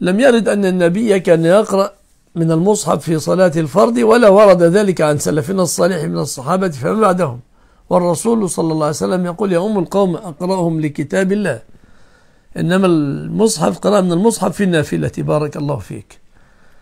لم يرد أن النبي كان يقرأ من المصحف في صلاة الفرض ولا ورد ذلك عن سلفنا الصالح من الصحابة فمن بعدهم والرسول صلى الله عليه وسلم يقول يا أم القوم أقرأهم لكتاب الله إنما المصحف قرأ من المصحف في النافلة بارك الله فيك